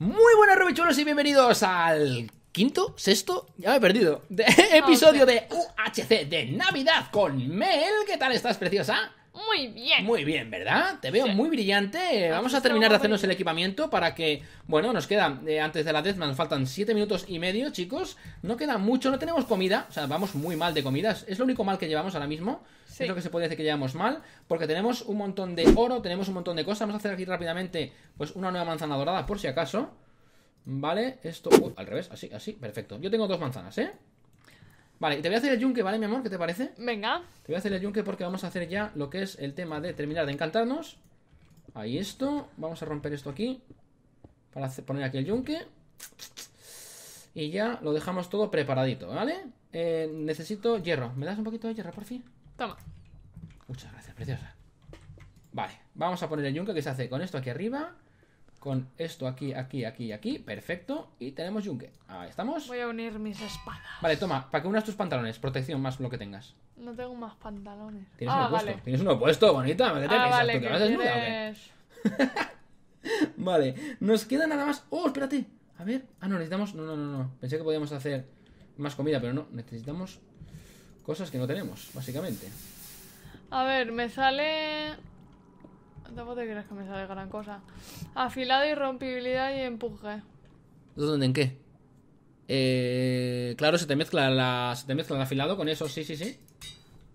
Muy buenas, rubichuelos y bienvenidos al quinto, sexto, ya me he perdido, episodio de UHC de Navidad con Mel. ¿Qué tal estás, preciosa? Muy bien. Muy bien, ¿verdad? Te veo muy brillante. Vamos a terminar de hacernos el equipamiento para que, bueno, nos queda eh, antes de la Deathman, nos faltan 7 minutos y medio, chicos. No queda mucho, no tenemos comida. O sea, vamos muy mal de comidas. Es lo único mal que llevamos ahora mismo. Es lo que se puede decir que llevamos mal. Porque tenemos un montón de oro, tenemos un montón de cosas. Vamos a hacer aquí rápidamente, pues, una nueva manzana dorada, por si acaso. Vale, esto... Uh, al revés, así, así, perfecto. Yo tengo dos manzanas, ¿eh? Vale, te voy a hacer el yunque, ¿vale, mi amor? ¿Qué te parece? Venga. Te voy a hacer el yunque porque vamos a hacer ya lo que es el tema de terminar de encantarnos. Ahí esto. Vamos a romper esto aquí. Para poner aquí el yunque. Y ya lo dejamos todo preparadito, ¿vale? Eh, necesito hierro. ¿Me das un poquito de hierro, por fin? Toma. Muchas gracias, preciosa. Vale, vamos a poner el yunque que se hace con esto aquí arriba con esto aquí, aquí, aquí, aquí. Perfecto. Y tenemos yunque. Ahí estamos. Voy a unir mis espadas. Vale, toma, para que unas tus pantalones. Protección más lo que tengas. No tengo más pantalones. Tienes uno ah, puesto. Tienes uno puesto, bonita. Ah, vale, vale, nos queda nada más. Oh, espérate. A ver. Ah, no, necesitamos. No, no, no, no. Pensé que podíamos hacer más comida, pero no. Necesitamos cosas que no tenemos, básicamente. A ver, me sale tampoco te crees que me sale gran cosa. Afilado, y rompibilidad y empuje. ¿Dónde? ¿En qué? Eh, claro, se te, mezcla se te mezcla el afilado con eso, sí, sí, sí.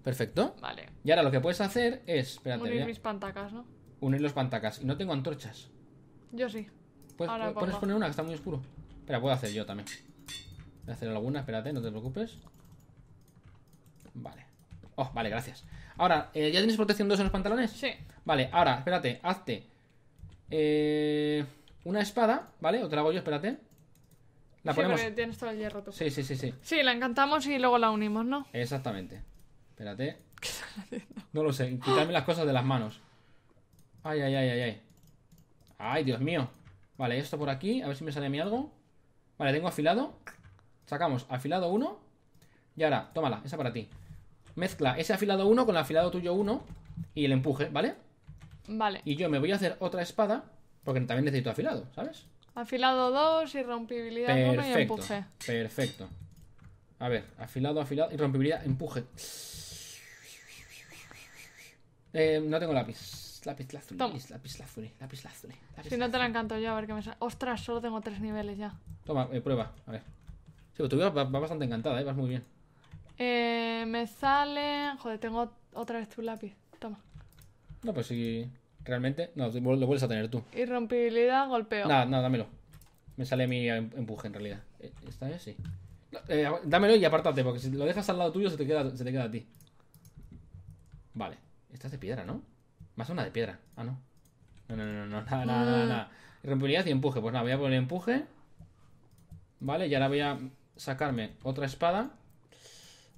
Perfecto. Vale. Y ahora lo que puedes hacer es. Unir mis pantacas, ¿no? Unir los pantacas. Y no tengo antorchas. Yo sí. Puedes, pues puedes poner una que está muy oscuro. Espera, puedo hacer yo también. Voy a hacer alguna, espérate, no te preocupes. Vale. Oh, vale, gracias. Ahora, eh, ¿ya tienes protección 2 en los pantalones? Sí. Vale, ahora, espérate, hazte. Eh, una espada, ¿vale? O te la hago yo, espérate. La sí, Tienes todo el hierro Sí, sí, sí, sí. Sí, la encantamos y luego la unimos, ¿no? Exactamente. Espérate. No lo sé, quitarme las cosas de las manos. Ay, ay, ay, ay, ay. Ay, Dios mío. Vale, esto por aquí, a ver si me sale a mí algo. Vale, tengo afilado. Sacamos afilado 1. Y ahora, tómala, esa para ti. Mezcla ese afilado 1 con el afilado tuyo 1 y el empuje, ¿vale? Vale. Y yo me voy a hacer otra espada porque también necesito afilado, ¿sabes? Afilado 2, irrompibilidad 1 y empuje. Perfecto. A ver, afilado, afilado, irrompibilidad, empuje. Eh, no tengo lápiz. Lápiz lazuli, lápiz lazuli, lápiz lazuli. si no te la encanto yo, a ver qué me sale. Ostras, solo tengo tres niveles ya. Toma, eh, prueba, a ver. Sí, pero vida vas, bastante encantada, ¿eh? vas muy bien. Eh, me sale... Joder, tengo otra vez tu lápiz. Toma. No, pues si. Realmente. No, lo vuelves a tener tú. Irrompibilidad, golpeo. Nada, nada, dámelo. Me sale mi em-, empuje en realidad. Eh, Esta vez sí. Eh, dámelo y apártate, porque si lo dejas al lado tuyo se te queda, a ti. Vale. Esta es de piedra, ¿no? Más una de piedra. Ah, no. No, no, no, no, no. Mm. Irrompibilidad y empuje. Pues nada, voy a poner empuje. Vale, y ahora voy a sacarme otra espada.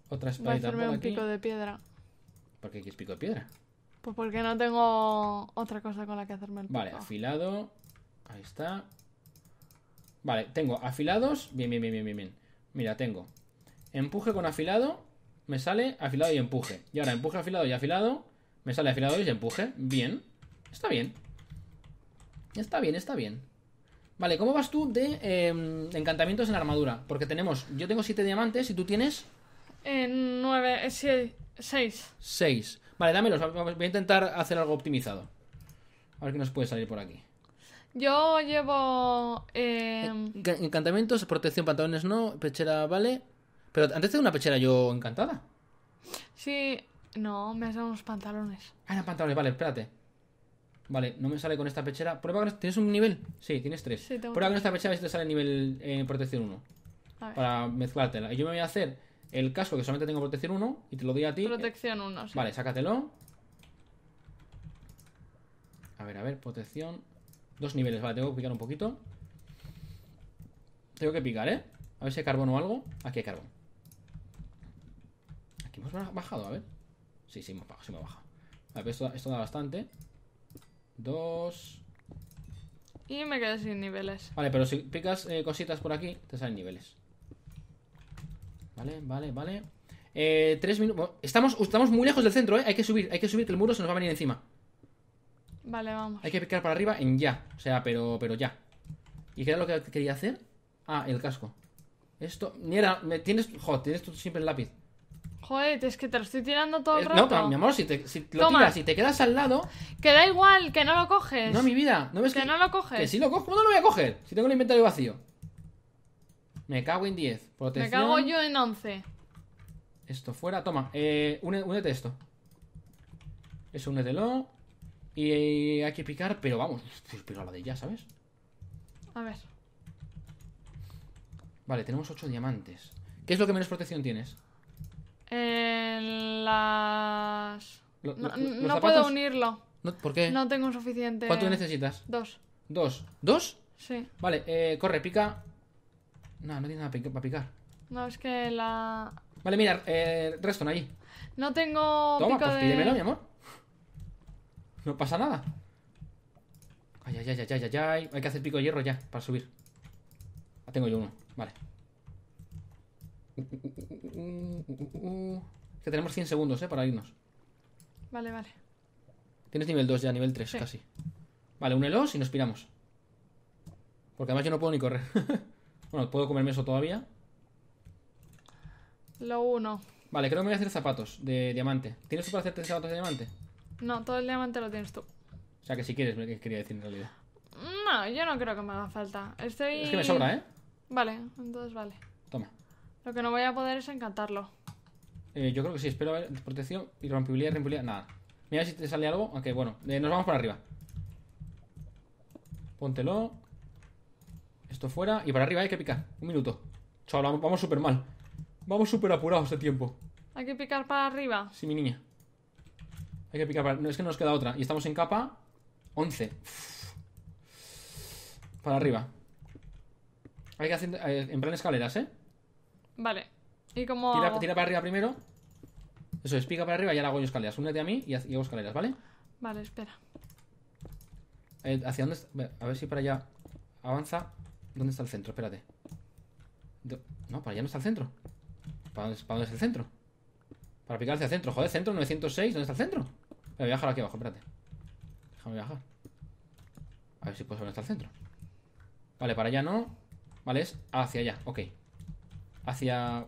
Otra espada aquí. de piedra. ¿Por qué quieres pico de piedra? Pues porque no tengo otra cosa con la que hacerme el pico. Vale, afilado. Ahí está. Vale, tengo afilados. Bien, bien, bien, bien, bien. Mira, tengo empuje con afilado. Me sale afilado y empuje. Y ahora empuje, afilado y afilado. Me sale afilado y empuje. Bien. Está bien. Está bien, está bien. Vale, ¿cómo vas tú de em, encantamientos en armadura? Porque tenemos, yo tengo siete diamantes y tú tienes 9 nueve, 6. Eh, seis. Seis. Vale, dámelos. Voy a intentar hacer algo optimizado. A ver qué nos puede salir por aquí. Yo llevo. Eh, eh, encantamientos, protección, pantalones no, pechera vale. Pero antes tengo una pechera yo encantada. Sí, no, me has dado unos pantalones. Ah, eran pantalones, vale, espérate. Vale, no me sale con esta pechera. Prueba con... Este, ¿Tienes un nivel? Sí, tienes tres. Prueba con esta pechera a ver si te sale nivel protección 1. Para mezclártela. Y yo me voy a hacer el casco, que solamente tengo protección 1, y te lo doy a ti. Eh, protección 1, sí. Vale, sácatelo. A ver, a ver, protección. Dos niveles, vale, tengo que picar un poquito. Tengo que picar, ¿eh? A ver si hay carbón o algo. Aquí hay carbón. Aquí hemos bajado, a ver. Sí, sí, hemos bajado, sí me Vale, esto, da bastante. Dos. Y me quedé sin niveles. Vale, pero si picas eh, cositas por aquí, te salen niveles. Vale, vale, vale. Eh, tres minutos. Estamos, estamos muy lejos del centro, ¿eh? Hay que subir, hay que subir, que el muro se nos va a venir encima. Vale, vamos. Hay que picar para arriba en ya. O sea, pero, pero ya. ¿Y qué era lo que quería hacer? Ah, el casco. Esto. Mira, me tienes. Joder, tienes tú siempre el lápiz. Joder, es que te lo estoy tirando todo el rato. No, mi amor, si, te, lo tiras y te quedas al lado. Que da igual, que no lo coges. No, mi vida, ¿no ves que, que no lo coges? Que si lo cojo, ¿cómo no lo voy a coger? Si tengo el inventario vacío. Me cago en 10. Protección. Me cago yo en 11. Esto fuera. Toma, eh, únete esto. Eso, únetelo. Y eh, hay que picar, pero vamos, Pero pues la de ya, ¿sabes? A ver. Vale, tenemos 8 diamantes. ¿Qué es lo que menos protección tienes? En las... no, puedo unirlo. ¿Por qué? No tengo suficiente. ¿Cuánto necesitas? Dos. ¿Dos? ¿Dos? Sí. Vale, eh, corre, pica no, no tiene nada para picar. No, es que la... Vale, mira, eh, Reston ahí No tengo Toma, pues pídemelo, mi amor. No pasa nada. Ay, ay, ay, ay, ay, ay. Hay que hacer pico de hierro ya, para subir. Ah, tengo yo uno. Vale. Es que tenemos 100 segundos, ¿eh? Para irnos. Vale, vale. Tienes nivel 2 ya, nivel 3 casi. Vale, únelos y nos piramos. Porque además yo no puedo ni correr. Bueno, ¿puedo comerme eso todavía? Lo uno. Vale, creo que me voy a hacer zapatos de diamante. ¿Tienes tú para hacerte zapatos de diamante? No, todo el diamante lo tienes tú. O sea, que si quieres, me quería decir en realidad. No, yo no creo que me haga falta. Estoy... Es que me sobra, ¿eh? Vale, entonces vale. Toma. Lo que no voy a poder es encantarlo. Eh, yo creo que sí, espero a ver protección, rompibilidad rompibilidad nada. Mira si te sale algo. Aunque bueno, eh, nos vamos para arriba. Póntelo. Esto fuera. Y para arriba hay que picar. Un minuto. Chaval, vamos, súper mal. Vamos súper apurados de tiempo. Hay que picar para arriba. Sí, mi niña. Hay que picar para... No, es que nos queda otra. Y estamos en capa 11. Para arriba. Hay que hacer... Eh, en plan escaleras, ¿eh? Vale. Y como... Tira, para arriba primero. Eso es, pica para arriba y ahora hago yo escaleras. Únete a mí y, hago escaleras, ¿vale? Vale, espera. Eh, ¿Hacia dónde? A ver si para allá avanza. ¿Dónde está el centro? Espérate. No, para allá no está el centro. ¿Para dónde, ¿Para es el centro? Para picar hacia el centro. Joder, centro 906. ¿Dónde está el centro? voy a bajar aquí abajo, espérate. Déjame bajar. A ver si puedo saber dónde está el centro. Vale, para allá no. Vale, es hacia allá. Ok. Hacia...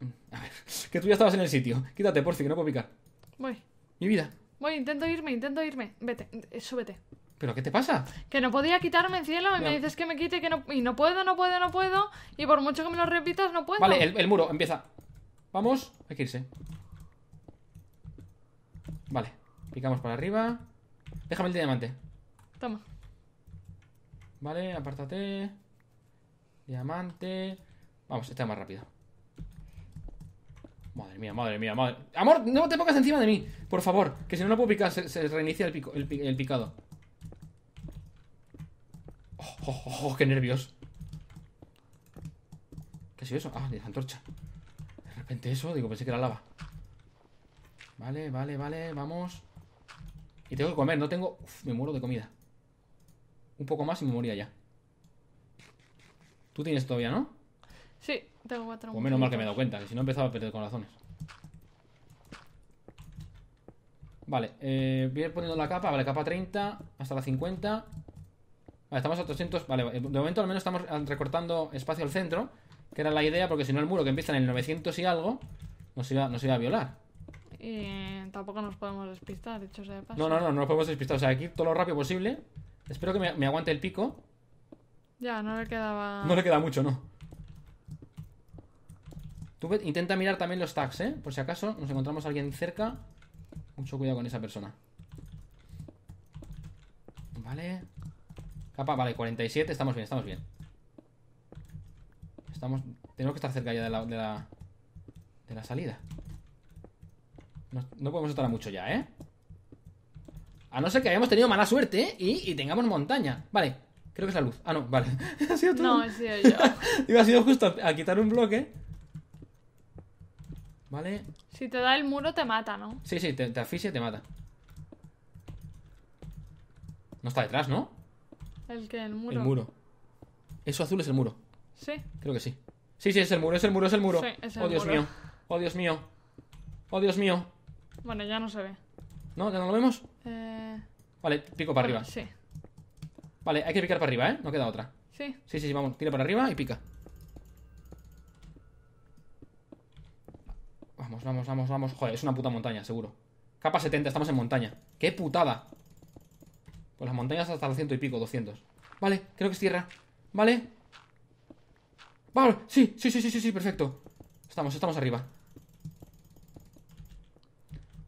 Mm, a ver. Que tú ya estabas en el sitio. Quítate, por si que no puedo picar. Voy. Mi vida. Voy, intento irme, intento irme. Vete, eh, súbete. ¿Pero qué te pasa? Que no podía quitarme el cielo y me dices que me quite que no, y no puedo, no puedo, no puedo. Y por mucho que me lo repitas, no puedo. Vale, el, muro, empieza. Vamos, hay que irse. Vale, picamos para arriba. Déjame el diamante. Toma. Vale, apártate. Diamante. Vamos, está más rápido. Madre mía, madre mía, madre. Amor, no te pongas encima de mí, por favor. Que si no, no puedo picar. Se, reinicia el picado. Oh, oh, oh, oh, qué nervios. ¿Qué ha sido eso? Ah, de antorcha. De repente eso, digo, pensé que era lava. Vale, vale, vale, vamos. Y tengo que comer, no tengo... Uf, me muero de comida. Un poco más y me moría ya. Tú tienes todavía, ¿no? Sí, tengo cuatro. O pues menos mal que me he dado cuenta, que si no empezaba a perder corazones. Vale, eh, voy a ir poniendo la capa, vale, capa 30 hasta la 50 estamos a 300. Vale, de momento al menos estamos recortando espacio al centro, que era la idea, porque si no el muro que empieza en el 900 y algo, nos iba, nos iba a violar. Y tampoco nos podemos despistar, dicho sea de paso. No, no, no, no nos podemos despistar. O sea, aquí todo lo rápido posible. Espero que me, me aguante el pico. Ya, no le quedaba. No le queda mucho, no. intenta mirar también los tags, ¿eh? Por si acaso nos encontramos a alguien cerca. Mucho cuidado con esa persona. Vale vale, 47, estamos bien, estamos bien Estamos... Tenemos que estar cerca ya de la... De la, salida no, podemos estar a mucho ya, ¿eh? A no ser que hayamos tenido mala suerte y, tengamos montaña Vale, creo que es la luz Ah, no, vale Ha sido tú No, he sido yo Digo, ha sido justo a, quitar un bloque Vale Si te da el muro te mata, ¿no? Sí, sí, te, te y te mata No está detrás, ¿no? ¿El que ¿El muro? El muro. Eso azul es el muro. ¿Sí? Creo que sí. Sí, sí, es el muro, es el muro, es el muro. oh, Dios mío. Oh, Dios mío. Oh, Dios mío. Bueno, ya no se ve. ¿No? ¿Ya no lo vemos? Eh... Vale, pico para arriba. Sí. Vale, hay que picar para arriba, ¿eh? No queda otra. Sí. Sí, sí, sí, vamos. Tira para arriba y pica. Vamos, vamos, vamos, vamos. Joder, es una puta montaña, seguro. Capa 70, estamos en montaña. ¡Qué putada! Con las montañas hasta los ciento y pico, 200. Vale, creo que es tierra. Vale. Vale, sí, sí, sí, sí, sí, sí, perfecto. Estamos, estamos arriba.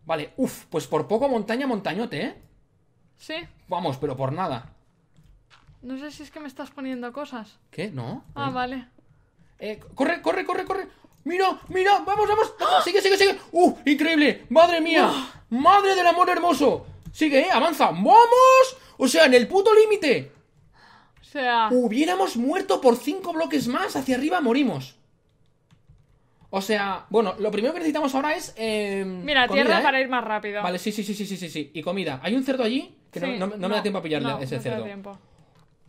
Vale, uff, pues por poco montaña, montañote, ¿eh? Sí. Vamos, pero por nada. No sé si es que me estás poniendo cosas. ¿Qué? ¿No? Ah, vale. Eh, corre, corre, corre, corre. Mira, mira, vamos, vamos. ¡Ah! Sigue, sigue, sigue. ¡Uh! Increíble. Madre mía. ¡Madre del amor hermoso. Sigue, eh. Avanza. ¡Vamos! O sea, en el puto límite. O sea... Hubiéramos muerto por cinco bloques más hacia arriba, morimos. O sea, bueno, lo primero que necesitamos ahora es... Eh, Mira, tierra ¿eh? para ir más rápido. Vale, sí, sí, sí, sí, sí, sí, Y comida. Hay un cerdo allí que no, me da tiempo a pillarle ese cerdo. Tiempo.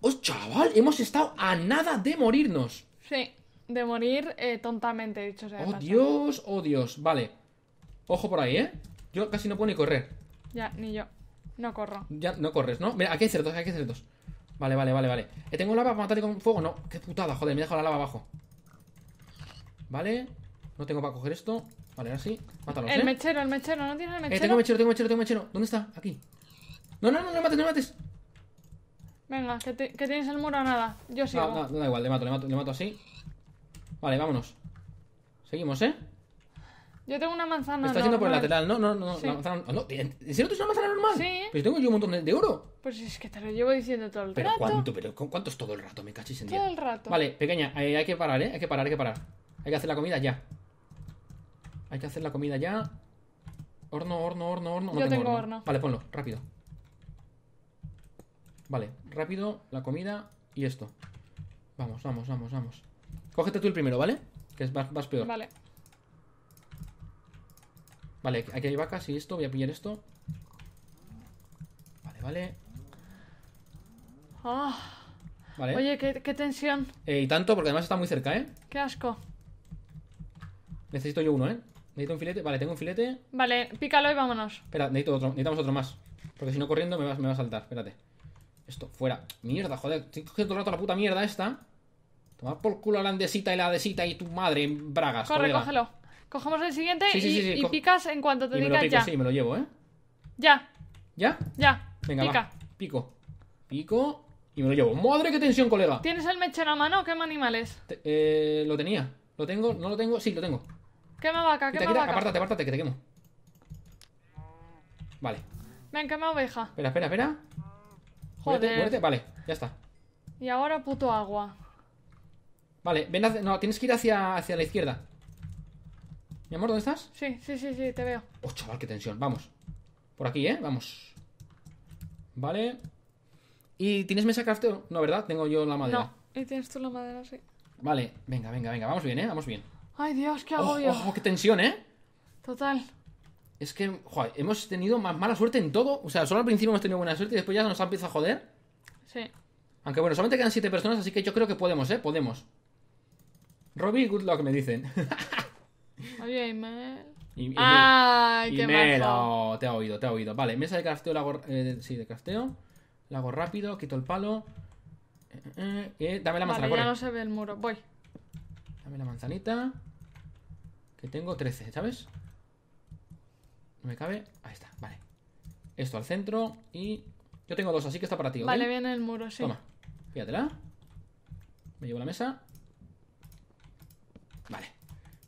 Oh, chaval, hemos estado a nada de morirnos. Sí, de morir eh, tontamente, dicho sea. Oh, Dios, oh, Dios. Vale. Ojo por ahí, ¿eh? Yo casi no puedo ni correr. Ya, ni yo. No corro. Ya, no corres, ¿no? Mira, aquí hay cerdos, aquí hay cerdos. Vale, vale, vale, vale. Eh, ¿Tengo lava para matarle con fuego? No, qué putada, joder, me dejo la lava abajo. Vale, no tengo para coger esto. Vale, ahora sí, mátalos. El ¿eh? mechero, el mechero, no tiene el eh, mechero. Eh, tengo mechero, tengo mechero, tengo mechero. ¿Dónde está? Aquí. No, no, no, no mates, no mates. Venga, que, que tienes el muro a nada. Yo ah, sigo. No, no, no, da igual, le mato, le mato, le mato así. Vale, vámonos. Seguimos, ¿eh? Yo tengo una manzana. normal está yendo por el lateral. No, no, no. Sí. Manzana, no. ¿En serio tú una manzana normal? Sí. Pero pues tengo yo un montón de, oro. Pues es que te lo llevo diciendo todo el ¿Pero ¿Cuánto? ¿Pero cuánto es todo el rato? Me cachis en Todo el rato. Vale, pequeña, eh, hay, que parar, ¿eh? Hay que parar, hay que parar. Hay que hacer la comida ya. Hay que hacer la comida ya. Horno, horno, horno, horno. No yo tengo, horno. Vale, ponlo, rápido. Vale, rápido, la comida y esto. Vamos, vamos, vamos, vamos. Cógete tú el primero, ¿vale? Que vas peor. Vale. Vale, aquí hay vacas y esto. Voy a pillar esto. Vale, vale. Ah. Vale. Oye, qué, tensión. Eh, y tanto, porque además está muy cerca, ¿eh? Qué asco. Necesito yo uno, ¿eh? Necesito un filete. Vale, tengo un filete. Vale, pícalo y vámonos. Espera, necesito otro. Necesitamos otro más. Porque si no corriendo me va, me va a saltar. Espérate. Esto, fuera. Mierda, joder. Estoy cogiendo todo el rato la puta mierda esta. Tomar por culo a la andesita y la adesita y tu madre en bragas. Corre, cógelo. Cogemos el siguiente y, picas en cuanto te diga me lo pico, ya. Sí, me lo llevo, ¿eh? Ya. ¿Ya? Ya. Venga, Pica. Pico. Pico y me lo llevo. ¡Madre, qué tensión, colega! ¿Tienes el mechero a mano o animales? eh, lo tenía. ¿Lo tengo? ¿No lo tengo? Sí, lo tengo. Quema vaca, quema vaca. Apártate, apártate, que te quemo. Vale. Ven, quema oveja. Espera, espera, espera. Joder. Muérete, muérete. Vale, ya está. Y ahora puto agua. Vale, ven, no, tienes que ir hacia, hacia la izquierda. Mi amor, ¿dónde estás? Sí, sí, sí, sí, te veo. Oh, chaval, qué tensión. Vamos. Por aquí, ¿eh? Vamos. Vale. ¿Y tienes mesa crafteo? No, ¿verdad? Tengo yo la madera. No, y tienes tú la madera, sí. Vale, venga, venga, venga. Vamos bien, ¿eh? Vamos bien. Ay, Dios, qué oh, agobio. Oh, oh, qué tensión, ¿eh? Total. Es que, joder, hemos tenido más mala suerte en todo. O sea, solo al principio hemos tenido buena suerte y después ya nos ha empezado a joder. Sí. Aunque bueno, solamente quedan siete personas, así que yo creo que podemos, ¿eh? Podemos. Robbie, good luck, me dicen. Oye, email. qué oh, te ha oído, te ha oído. Vale, mesa de crafteo, la eh, sí, de crafteo. La hago rápido, quito el palo. Eh, eh, dame la manzana, no se ve el muro, voy. Dame la manzanita. Que tengo 13, ¿sabes? No me cabe. Ahí está, vale. Esto al centro y... Yo tengo dos, así que está para ti. Vale, viene el muro, sí. Toma, fíjatela. Me llevo la mesa. Vale.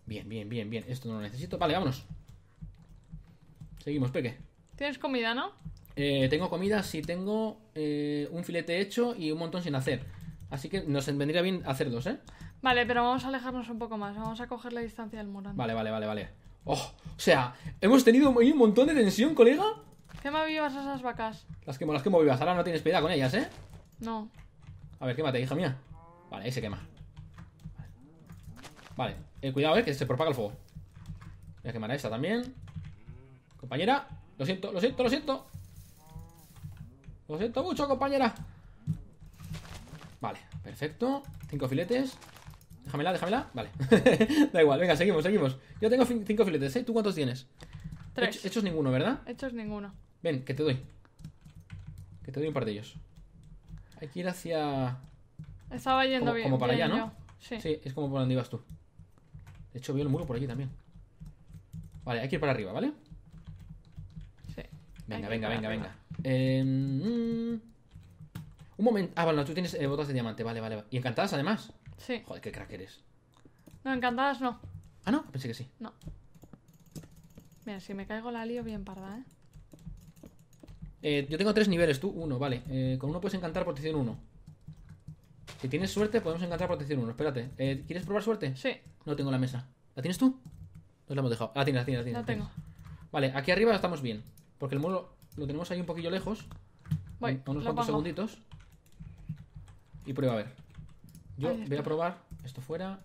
Bien, bien, bien, bien. Esto no lo necesito. Vale, vámonos. Seguimos, Peque. ¿Tienes comida, no? Eh, tengo comida, sí, tengo eh, un filete hecho y un montón sin hacer. Así que nos vendría bien hacer dos, ¿eh? Vale, pero vamos a alejarnos un poco más. Vamos a coger la distancia del murano. Vale, vale, vale, vale. Oh, o sea, hemos tenido un montón de tensión, colega. Quema vivas esas vacas. Las quemo, las quemo vivas. Ahora no tienes piedad con ellas, ¿eh? No. A ver, quémate, hija mía. Vale, ahí se quema. Vale, eh, cuidado, eh, que se propaga el fuego Voy a quemar a esta también Compañera, lo siento, lo siento, lo siento Lo siento mucho, compañera Vale, perfecto Cinco filetes Déjamela, déjamela, vale Da igual, venga, seguimos, seguimos Yo tengo cinco filetes, ¿eh? ¿Tú cuántos tienes? Tres Hechos ninguno, ¿verdad? Hechos ninguno Ven, que te doy Que te doy un par de ellos Hay que ir hacia... Estaba yendo bien Como para allá, ¿no? sí, es como por donde ibas tú de hecho, veo el muro por aquí también. Vale, hay que ir para arriba, ¿vale? Sí. Venga, venga, venga, venga. Em, mm. un momento. Ah, vale, tú tienes eh, botas de diamante. Vale, vale, Y encantadas, además. Sí. Joder, qué crack eres. No, encantadas no. Ah, no, pensé que sí. No. Mira, si me caigo la lío bien parda, eh, eh yo tengo tres niveles, tú uno, vale. Eh, con uno puedes encantar protección uno. Si tienes suerte, podemos encontrar protección 1. Espérate. Eh, ¿Quieres probar suerte? Sí. No tengo la mesa. ¿La tienes tú? No la hemos dejado. Ah, tienes, la tienes, la tienes. La tengo. Vale, aquí arriba estamos bien. Porque el muro lo tenemos ahí un poquillo lejos. Voy. unos cuantos segunditos. Y prueba a ver. Yo voy a probar esto fuera.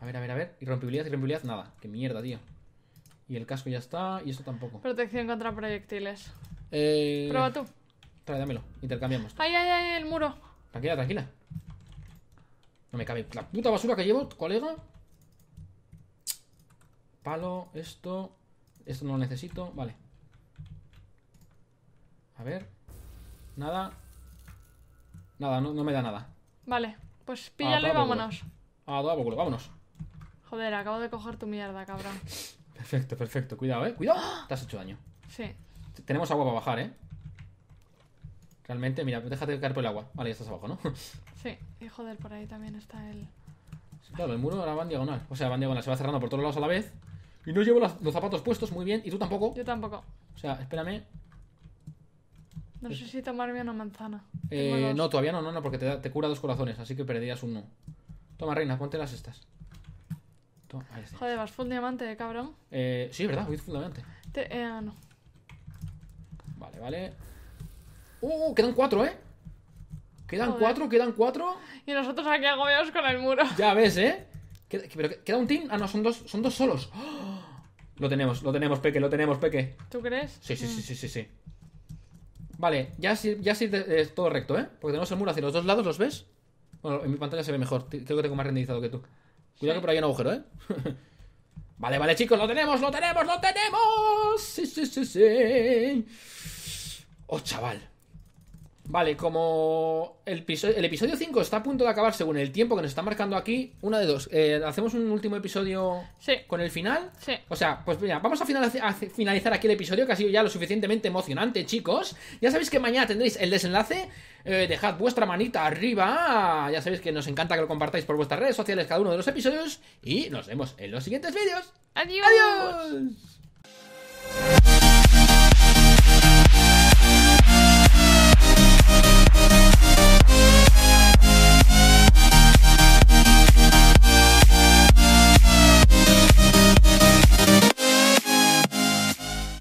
A ver, a ver, a ver. Irrompibilidad, irrompibilidad, nada. Qué mierda, tío. Y el casco ya está, y esto tampoco. Protección contra proyectiles. Eh... Prueba tú. Trae, dámelo. Intercambiamos. Ay, ay, ay, el muro. Tranquila, tranquila. No me cabe la puta basura que llevo, colega. Palo, esto. Esto no lo necesito. Vale. A ver. Nada. Nada, no, me da nada. Vale, pues píllalo y vámonos. Ah, por vámonos. Joder, acabo de coger tu mierda, cabrón. perfecto, perfecto. Cuidado, eh. Cuidado. ¡Ah! Te has hecho daño. Sí. Tenemos agua para bajar, eh. Realmente, mira, déjate caer por el agua. Vale, ya estás abajo, ¿no? Sí, y joder, por ahí también está el. Claro, el muro ahora va en diagonal. O sea, va en diagonal, se va cerrando por todos lados a la vez. Y no llevo los, zapatos puestos, muy bien. ¿Y tú tampoco? Yo tampoco. O sea, espérame. No sé si tomarme una manzana. Eh, no, todavía no, no, no, porque te, te cura dos corazones, así que perderías uno. Toma, reina, ponte las estas. Toma, ahí está. Joder, vas full diamante, eh, cabrón. Eh, sí, ¿verdad? Voy full diamante. eh, no. Vale, vale. ¡Uh! Quedan cuatro, ¿eh? Quedan cuatro, quedan cuatro. Y nosotros aquí agobiados con el muro. Ya ves, ¿eh? ¿Queda, pero queda un team. Ah, no, son dos, son dos solos. ¡Oh! Lo tenemos, lo tenemos, Peque, lo tenemos, Peque. ¿Tú crees? Sí, sí, mm. sí, sí, sí, sí. Vale, ya sí, ya todo recto, ¿eh? Porque tenemos el muro hacia los dos lados, ¿los ves? Bueno, en mi pantalla se ve mejor. Creo que tengo más renderizado que tú. Cuidado que por ahí hay un agujero, ¿eh? vale, vale, chicos, lo tenemos, lo tenemos, lo tenemos. Sí, sí, sí, sí. Oh, chaval. Vale, como el episodio, 5 está a punto de acabar según el tiempo que nos está marcando aquí, una de dos. Eh, ¿Hacemos un último episodio con el final? O sea, pues mira, vamos a, finalizar aquí el episodio que ha sido ya lo suficientemente emocionante, chicos. Ya sabéis que mañana tendréis el desenlace. Eh, dejad vuestra manita arriba. Ya sabéis que nos encanta que lo compartáis por vuestras redes sociales cada uno de los episodios. Y nos vemos en los siguientes vídeos. Adiós. Adiós.